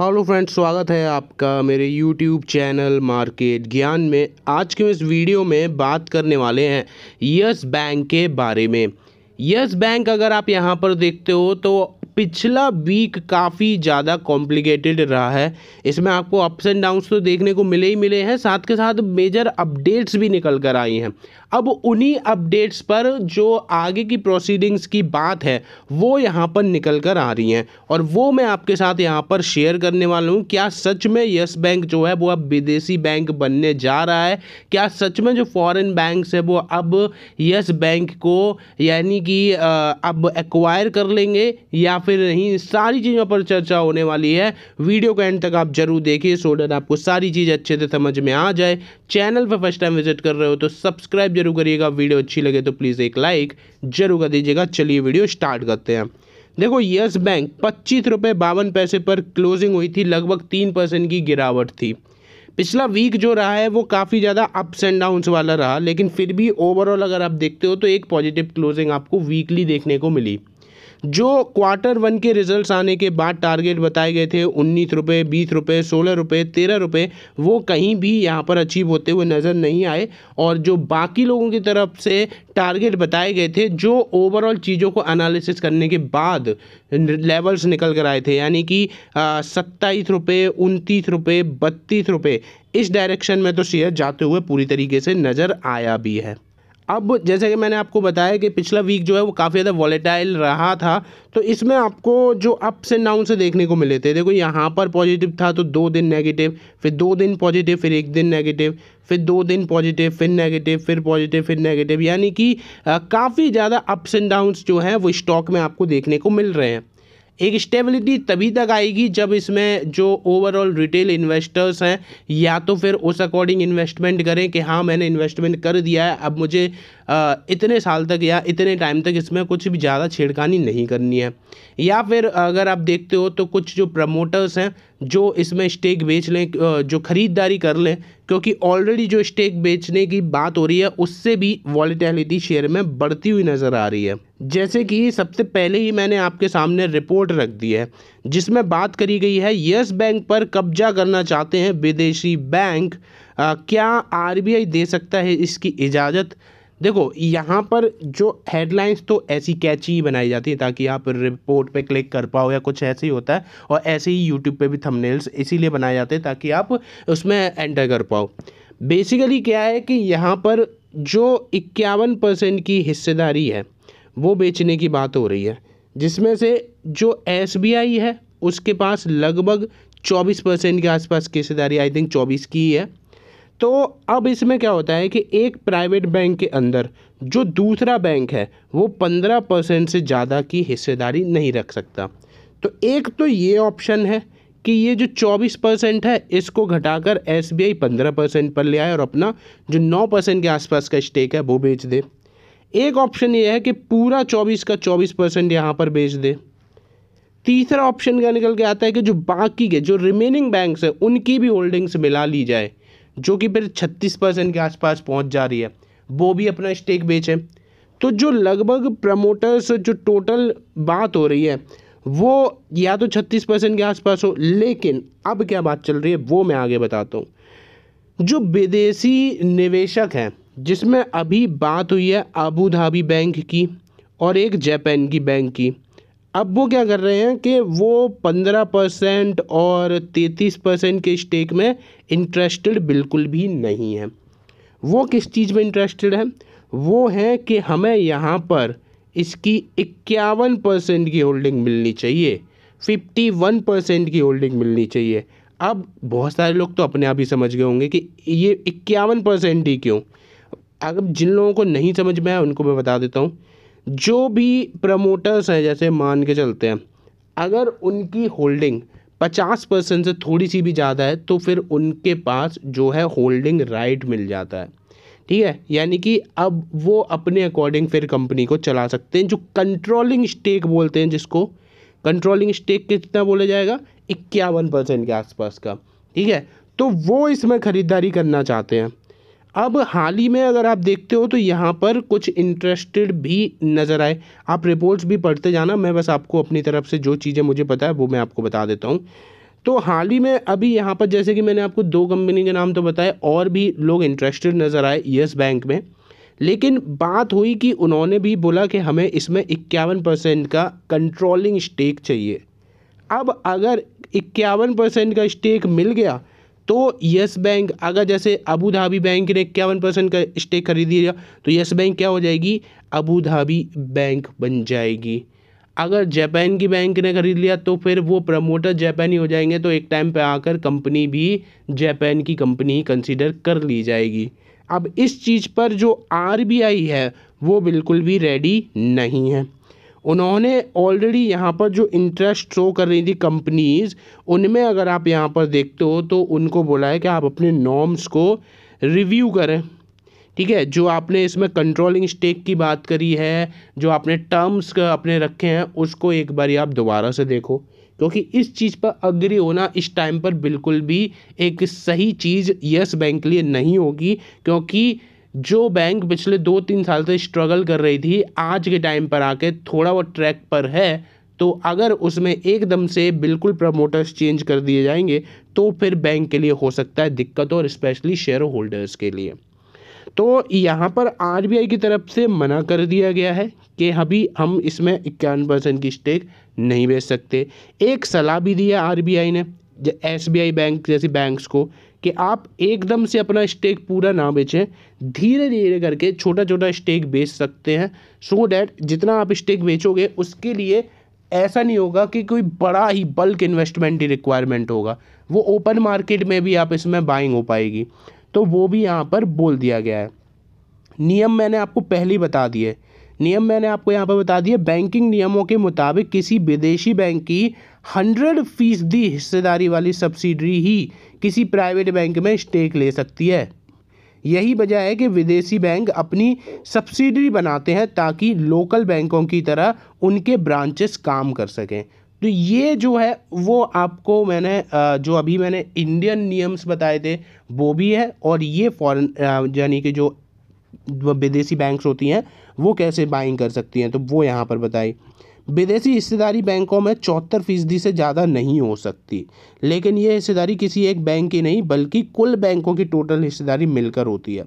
hello friends स्वागत है आपका मेरे यूट्यूब चैनल मार्केट ज्ञान में आज के इस वीडियो में बात करने वाले हैं यस बैंक के बारे में यस बैंक अगर आप यहां पर देखते हो तो पिछला वीक काफ़ी ज़्यादा कॉम्प्लिकेटेड रहा है इसमें आपको अप्स एंड डाउन्स तो देखने को मिले ही मिले हैं साथ के साथ मेजर अपडेट्स भी निकल कर आई हैं अब उन्हीं अपडेट्स पर जो आगे की प्रोसीडिंग्स की बात है वो यहाँ पर निकल कर आ रही हैं और वो मैं आपके साथ यहाँ पर शेयर करने वाला हूँ क्या सच में यस बैंक जो है वो अब विदेशी बैंक बनने जा रहा है क्या सच में जो फॉरेन बैंक्स है वो अब यस बैंक को यानी कि अब एक्वायर कर लेंगे या फिर नहीं सारी चीज़ों पर चर्चा होने वाली है वीडियो को एंड तक आप जरूर देखिए सोडर आपको सारी चीज़ अच्छे से समझ में आ जाए चैनल पर फर्स्ट टाइम विजिट कर रहे हो तो सब्सक्राइब जरूर करिएगा वीडियो अच्छी लगे तो प्लीज़ एक लाइक जरूर कर दीजिएगा चलिए वीडियो स्टार्ट करते हैं देखो यस बैंक पच्चीस रुपये बावन पैसे पर क्लोजिंग हुई थी लगभग तीन परसेंट की गिरावट थी पिछला वीक जो रहा है वो काफ़ी ज़्यादा अप्स एंड डाउन्स वाला रहा लेकिन फिर भी ओवरऑल अगर आप देखते हो तो एक पॉजिटिव क्लोजिंग आपको वीकली देखने को मिली जो क्वार्टर वन के रिजल्ट्स आने के बाद टारगेट बताए गए थे उन्नीस रुपये बीस रुपये सोलह रुपये तेरह रुपये वो कहीं भी यहाँ पर अचीव होते हुए नज़र नहीं आए और जो बाकी लोगों की तरफ से टारगेट बताए गए थे जो ओवरऑल चीज़ों को एनालिसिस करने के बाद लेवल्स निकल कर आए थे यानी कि सत्ताईस रुपये उनतीस रुपये बत्तीस रुपये इस डायरेक्शन में तो शेयर जाते हुए पूरी तरीके से नज़र आया भी है अब जैसे कि मैंने आपको बताया कि पिछला वीक जो है वो काफ़ी ज़्यादा वॉलेटाइल रहा था तो इसमें आपको जो अप्स एंड डाउन से देखने को मिले थे देखो यहाँ पर पॉजिटिव था तो दो दिन नेगेटिव फिर दो दिन पॉजिटिव फिर एक दिन नेगेटिव फिर दो दिन पॉजिटिव फिर नेगेटिव फिर पॉजिटिव फिर नेगेटिव यानी कि काफ़ी ज़्यादा अप्स एंड डाउन्स जो हैं वो स्टॉक में आपको देखने को मिल रहे हैं एक स्टेबिलिटी तभी तक आएगी जब इसमें जो ओवरऑल रिटेल इन्वेस्टर्स हैं या तो फिर उस अकॉर्डिंग इन्वेस्टमेंट करें कि हाँ मैंने इन्वेस्टमेंट कर दिया है अब मुझे इतने साल तक या इतने टाइम तक इसमें कुछ भी ज़्यादा छेड़खानी नहीं करनी है या फिर अगर आप देखते हो तो कुछ जो प्रमोटर्स हैं जो इसमें स्टेक बेच लें जो ख़रीदारी कर लें क्योंकि ऑलरेडी जो स्टेक बेचने की बात हो रही है उससे भी वॉलीटैलिटी शेयर में बढ़ती हुई नज़र आ रही है जैसे कि सबसे पहले ही मैंने आपके सामने रिपोर्ट रख दी है जिसमें बात करी गई है यस बैंक पर कब्जा करना चाहते हैं विदेशी बैंक आ, क्या आरबीआई दे सकता है इसकी इजाज़त देखो यहाँ पर जो हेडलाइंस तो ऐसी कैची बनाई जाती है ताकि आप रिपोर्ट पे क्लिक कर पाओ या कुछ ऐसे ही होता है और ऐसे ही यूट्यूब पे भी थंबनेल्स इसीलिए बनाए जाते हैं ताकि आप उसमें एंटर कर पाओ बेसिकली क्या है कि यहाँ पर जो इक्यावन परसेंट की हिस्सेदारी है वो बेचने की बात हो रही है जिसमें से जो एस है उसके पास लगभग चौबीस परसेंट के आसपास की हिस्सेदारी आई थिंक चौबीस की ही है तो अब इसमें क्या होता है कि एक प्राइवेट बैंक के अंदर जो दूसरा बैंक है वो पंद्रह परसेंट से ज़्यादा की हिस्सेदारी नहीं रख सकता तो एक तो ये ऑप्शन है कि ये जो चौबीस परसेंट है इसको घटाकर एस बी आई पंद्रह परसेंट पर ले आए और अपना जो नौ परसेंट के आसपास का स्टेक है वो बेच दे एक ऑप्शन ये है कि पूरा चौबीस का चौबीस परसेंट यहाँ पर बेच दे तीसरा ऑप्शन क्या निकल के आता है कि जो बाकी के जो रिमेनिंग बैंक्स हैं उनकी भी होल्डिंग्स मिला ली जाए जो कि फिर छत्तीस परसेंट के आसपास पहुंच जा रही है वो भी अपना स्टेक बेचें तो जो लगभग प्रमोटर्स जो टोटल बात हो रही है वो या तो छत्तीस परसेंट के आसपास हो लेकिन अब क्या बात चल रही है वो मैं आगे बताता हूँ जो विदेशी निवेशक हैं जिसमें अभी बात हुई है अबू धाबी बैंक की और एक जापान की बैंक की अब वो क्या कर रहे हैं कि वो पंद्रह परसेंट और तैंतीस परसेंट के स्टेक में इंटरेस्टेड बिल्कुल भी नहीं है वो किस चीज़ में इंटरेस्टेड है वो है कि हमें यहाँ पर इसकी इक्यावन परसेंट की होल्डिंग मिलनी चाहिए फिफ्टी वन परसेंट की होल्डिंग मिलनी चाहिए अब बहुत सारे लोग तो अपने आप ही समझ गए होंगे कि ये इक्यावन परसेंट ही क्यों अगर जिन लोगों को नहीं समझ में आया उनको मैं बता देता हूँ जो भी प्रमोटर्स हैं जैसे मान के चलते हैं अगर उनकी होल्डिंग पचास परसेंट से थोड़ी सी भी ज़्यादा है तो फिर उनके पास जो है होल्डिंग राइट मिल जाता है ठीक है यानी कि अब वो अपने अकॉर्डिंग फिर कंपनी को चला सकते हैं जो कंट्रोलिंग स्टेक बोलते हैं जिसको कंट्रोलिंग स्टेक कितना बोला जाएगा इक्यावन परसेंट के आसपास का ठीक है तो वो इसमें ख़रीदारी करना चाहते हैं अब हाल ही में अगर आप देखते हो तो यहाँ पर कुछ इंटरेस्टेड भी नज़र आए आप रिपोर्ट्स भी पढ़ते जाना मैं बस आपको अपनी तरफ से जो चीज़ें मुझे पता है वो मैं आपको बता देता हूँ तो हाल ही में अभी यहाँ पर जैसे कि मैंने आपको दो कंपनी के नाम तो बताए और भी लोग इंटरेस्टेड नज़र आए येस बैंक में लेकिन बात हुई कि उन्होंने भी बोला कि हमें इसमें इक्यावन परसेंट का कंट्रोलिंग स्टेक चाहिए अब अगर इक्यावन परसेंट का स्टेक मिल गया तो येस बैंक अगर जैसे अबू धाबी बैंक ने इक्यावन परसेंट का स्टेक खरीद लिया तो येस बैंक क्या हो जाएगी अबू धाबी बैंक बन जाएगी अगर जापान की बैंक ने खरीद लिया तो फिर वो प्रमोटर जापानी हो जाएंगे तो एक टाइम पे आकर कंपनी भी जापान की कंपनी कंसिडर कर ली जाएगी अब इस चीज़ पर जो आर है वो बिल्कुल भी रेडी नहीं है उन्होंने ऑलरेडी यहाँ पर जो इंटरेस्ट शो कर रही थी कंपनीज़ उनमें अगर आप यहाँ पर देखते हो तो उनको बोला है कि आप अपने नॉर्म्स को रिव्यू करें ठीक है जो आपने इसमें कंट्रोलिंग स्टेक की बात करी है जो आपने टर्म्स अपने रखे हैं उसको एक बार आप दोबारा से देखो क्योंकि इस चीज़ पर अग्री होना इस टाइम पर बिल्कुल भी एक सही चीज़ यस बैंक के लिए नहीं होगी क्योंकि जो बैंक पिछले दो तीन साल से स्ट्रगल कर रही थी आज के टाइम पर आके थोड़ा वो ट्रैक पर है तो अगर उसमें एकदम से बिल्कुल प्रमोटर्स चेंज कर दिए जाएंगे तो फिर बैंक के लिए हो सकता है दिक्कत और स्पेशली शेयर होल्डर्स के लिए तो यहाँ पर आर की तरफ से मना कर दिया गया है कि अभी हम इसमें इक्यावन परसेंट की स्टेक नहीं बेच सकते एक सलाह भी दी है आर ने एस बी आई बैंक जैसी बैंक्स को कि आप एकदम से अपना स्टेक पूरा ना बेचें धीरे धीरे करके छोटा छोटा स्टेक बेच सकते हैं सो डैट जितना आप स्टेक बेचोगे उसके लिए ऐसा नहीं होगा कि कोई बड़ा ही बल्क इन्वेस्टमेंट ही रिक्वायरमेंट होगा वो ओपन मार्केट में भी आप इसमें बाइंग हो पाएगी तो वो भी यहाँ पर बोल दिया गया है नियम मैंने आपको पहले ही बता दिए नियम मैंने आपको यहाँ पर बता दिया बैंकिंग नियमों के मुताबिक किसी विदेशी बैंक की हंड्रेड फीसदी हिस्सेदारी वाली सब्सिडरी ही किसी प्राइवेट बैंक में स्टेक ले सकती है यही वजह है कि विदेशी बैंक अपनी सब्सिडरी बनाते हैं ताकि लोकल बैंकों की तरह उनके ब्रांचेस काम कर सकें तो ये जो है वो आपको मैंने जो अभी मैंने इंडियन नियम्स बताए थे वो भी है और ये फॉरेन यानी कि जो विदेशी बैंक्स होती हैं वो कैसे बाइंग कर सकती हैं तो वो यहाँ पर बताई विदेशी हिस्सेदारी बैंकों में चौहत्तर फीसदी से ज़्यादा नहीं हो सकती लेकिन ये हिस्सेदारी किसी एक बैंक की नहीं बल्कि कुल बैंकों की टोटल हिस्सेदारी मिलकर होती है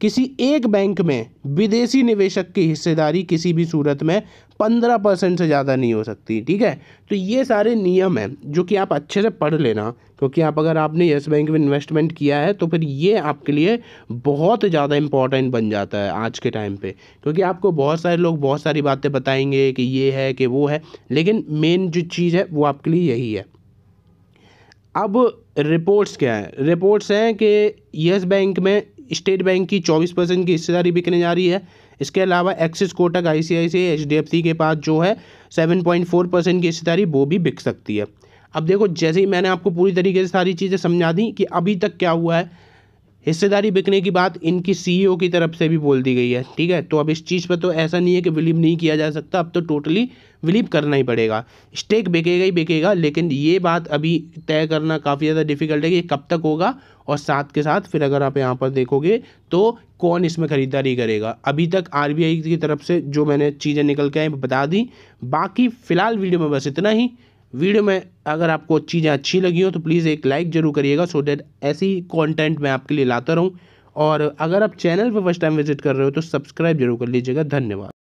किसी एक बैंक में विदेशी निवेशक की हिस्सेदारी किसी भी सूरत में पंद्रह परसेंट से ज़्यादा नहीं हो सकती ठीक है तो ये सारे नियम हैं जो कि आप अच्छे से पढ़ लेना क्योंकि आप अगर आपने येस बैंक में इन्वेस्टमेंट किया है तो फिर ये आपके लिए बहुत ज़्यादा इंपॉर्टेंट बन जाता है आज के टाइम पे क्योंकि आपको बहुत सारे लोग बहुत सारी बातें बताएंगे कि ये है कि वो है लेकिन मेन जो चीज़ है वो आपके लिए यही है अब रिपोर्ट्स क्या है रिपोर्ट्स हैं कि येस बैंक में स्टेट बैंक की चौबीस परसेंट की हिस्सेदारी बिकने जा रही है इसके अलावा एक्सिस कोटक आई सी के पास जो है सेवन पॉइंट फोर परसेंट की हिस्सेदारी वो भी बिक सकती है अब देखो जैसे ही मैंने आपको पूरी तरीके से सारी चीज़ें समझा दी कि अभी तक क्या हुआ है हिस्सेदारी बिकने की बात इनकी सीईओ e की तरफ से भी बोल दी गई है ठीक है तो अब इस चीज़ पर तो ऐसा नहीं है कि बिलीव नहीं किया जा सकता अब तो टोटली बिलीव करना ही पड़ेगा स्टेक बिकेगा ही बिकेगा लेकिन ये बात अभी तय करना काफ़ी ज़्यादा डिफिकल्ट है कि कब तक होगा और साथ के साथ फिर अगर आप यहाँ पर देखोगे तो कौन इसमें ख़रीदारी करेगा अभी तक आर की तरफ से जो मैंने चीज़ें निकल के आई बता दी बाकी फ़िलहाल वीडियो में बस इतना ही वीडियो में अगर आपको चीज़ें अच्छी लगी हो तो प्लीज़ एक लाइक ज़रूर करिएगा सो डैट ऐसी कंटेंट मैं आपके लिए लाता रहूँ और अगर आप चैनल पर फर्स्ट टाइम विजिट कर रहे हो तो सब्सक्राइब जरूर कर लीजिएगा धन्यवाद